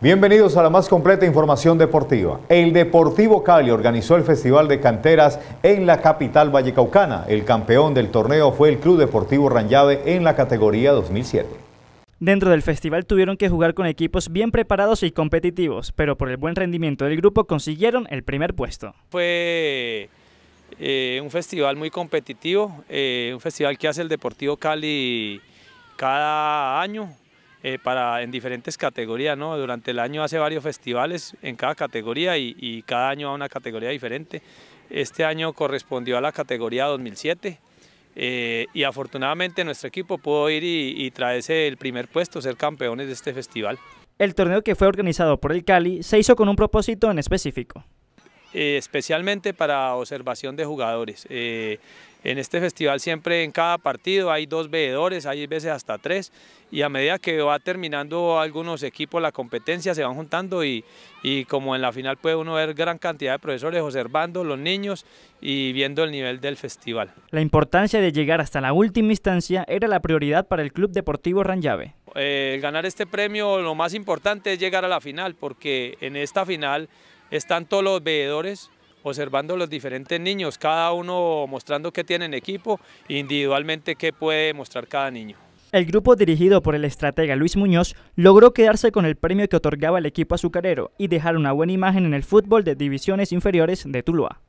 Bienvenidos a la más completa información deportiva. El Deportivo Cali organizó el Festival de Canteras en la capital vallecaucana. El campeón del torneo fue el Club Deportivo Ranjave en la categoría 2007. Dentro del festival tuvieron que jugar con equipos bien preparados y competitivos, pero por el buen rendimiento del grupo consiguieron el primer puesto. Fue eh, un festival muy competitivo, eh, un festival que hace el Deportivo Cali cada año, eh, para, en diferentes categorías. ¿no? Durante el año hace varios festivales en cada categoría y, y cada año a una categoría diferente. Este año correspondió a la categoría 2007 eh, y afortunadamente nuestro equipo pudo ir y, y traerse el primer puesto, ser campeones de este festival. El torneo que fue organizado por el Cali se hizo con un propósito en específico. Eh, especialmente para observación de jugadores. Eh, en este festival siempre en cada partido hay dos veedores, hay veces hasta tres, y a medida que va terminando algunos equipos la competencia se van juntando y, y como en la final puede uno ver gran cantidad de profesores observando los niños y viendo el nivel del festival. La importancia de llegar hasta la última instancia era la prioridad para el Club Deportivo Ranjave. Eh, el ganar este premio lo más importante es llegar a la final, porque en esta final están todos los veedores observando los diferentes niños, cada uno mostrando qué tiene en equipo, individualmente qué puede mostrar cada niño. El grupo dirigido por el estratega Luis Muñoz logró quedarse con el premio que otorgaba el equipo azucarero y dejar una buena imagen en el fútbol de divisiones inferiores de Tuluá.